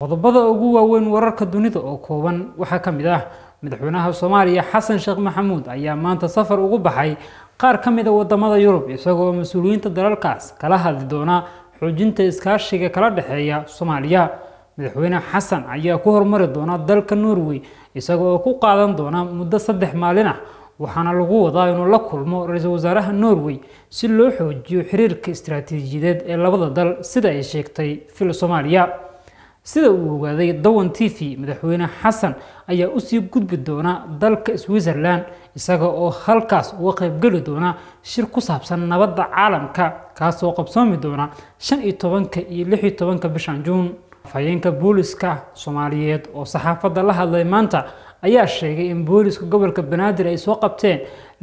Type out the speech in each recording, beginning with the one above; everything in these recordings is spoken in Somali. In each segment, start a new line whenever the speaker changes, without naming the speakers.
qodobada ugu waaweyn wararka dunida oo kooban waxaa ka mid ah madaxweynaha soomaaliya xasan sheekh maxamuud ayaa maanta safar ugu baxay qaar ka mid a wadamada yurub isagoo mas-uuliyiinta dalalkaas kala hadli doona xoojinta iskaashiga kala dhexeeya soomaaliya madaxweyne xasan ayaa ku hormari doona dalka norway isaga oo ku qaadan doona muddo saddex maalin ah waxaana lagu wadaa inuu la kulmo ra-iisul wasaaraha norway si loo xoojiyo xiriirka istaraatiijiyadeed ee labada dal sida ay sheegtay fil soomaaliya sida uu ogaaday dawan t v madaxweyne xasan ayaa usii gudbi doona dalka switzerland isaga oo halkaas uga qaybgeli doona shir ku saabsan nabadda caalamka kaasoo qabsoomi doona shan iyo tobanka iyo lix iyo tobanka bishan juun afhayeenka booliska soomaaliyeed oo saxaafadda la hadlay maanta ayaa sheegay in booliska gobolka banaadir ay soo qabteen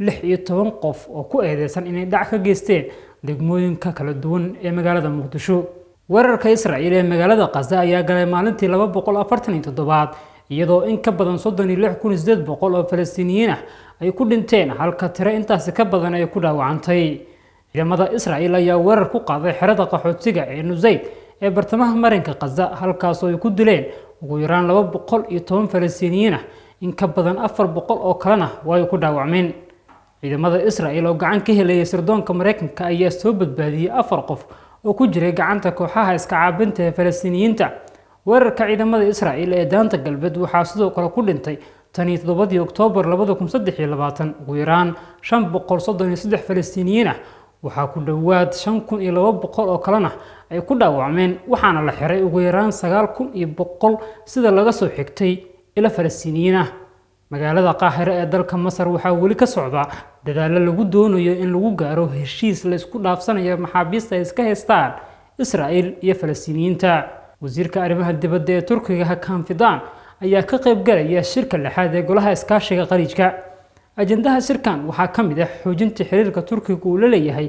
lix iyo toban qof oo ku eedeysan inay dhac ka geysteen degmooyinka kala duwan ee magaalada muqdisho weerarka israaciil ee magaalada khaza ayaa galay maalintii laba boqol afartan iyo toddobaad iyadoo in ka badan soddon iyo lix kun iyo boqol oo falastiiniyiin ah ay ku dhinteen halka tiro intaasi ka badan ay ku dhaawacantay ciidamada israa'iil ayaa weerar ku qaaday xerada qaxootiga ee nusayd ee bartamaha marinka khaza halkaasoo ay ku dileen ugu yaraan laba boqol iyo toban falastiiniyiin ah in ka badan afar boqol oo kalena way ku dhaawacmeen ciidamada israa'iil oo gacan ka helaya sirdoonka maraykanka ayaa soo badbaadiyey afar qof oo ku jiray gacanta kooxaha iska caabinta ee falastiiniyiinta weerarka ciidamada israa'il ee daanta galbeed waxaa sidoo kale ku dhintay tan iyo toddobadii oktoobar labada kun saddex iyo labaatan ugu yaraan shan boqol soddon iyo saddex falastiiniyiin ah waxaa ku dhowaad shan kun iyo laba boqol oo kalena ay ku dhaawacmeen waxaana la xiray ugu yaraan sagaal kun iyo boqol sida laga soo xigtay ilo falastiiniyiin ah magaalada qaahire ee dalka masar waxaa weli ka socda dadaallo lagu doonayo in lagu gaaro heshiis la isku dhaafsanayo maxaabiista ay iska haystaan israa'il iyo falastiiniyiinta wasiirka arrimaha dibadda ee turkiga hakan fidan ayaa ka qaybgalaya shirka lixaad ee golaha iskaashiga qariijka ajendaha shirkan waxaa ka mid ah xoojinta xiriirka turkiga uu la leeyahay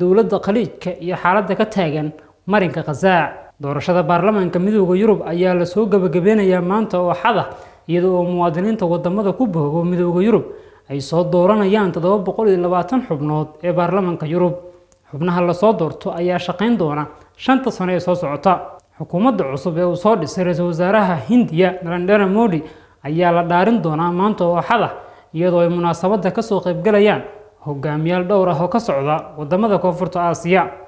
dowladda khaliijka iyo xaaladda ka taagan marinka khazaa doorashada baarlamaanka midooda yurub ayaa lasoo gabagabeynayaa maanta oo xada iyadoo oo muwaadiniinta waddamada ku boogo midooda yurub ay soo dooranayaan toddoba boqol iyo labaatan xubnood ee baarlamanka yurub xubnaha lasoo doorto ayaa shaqayn doona shanta sano ee soo socota xukuumadda cusub ee uu soo dhisay ra-iisul wasaaraha hindiya narendera modi ayaa la dhaarin doonaa maanta oo axad ah iyadoo ay munaasabadda ka soo qaybgalayaan hogaamiyaal dhowr ah oo ka socda wadamada koonfurta aasiya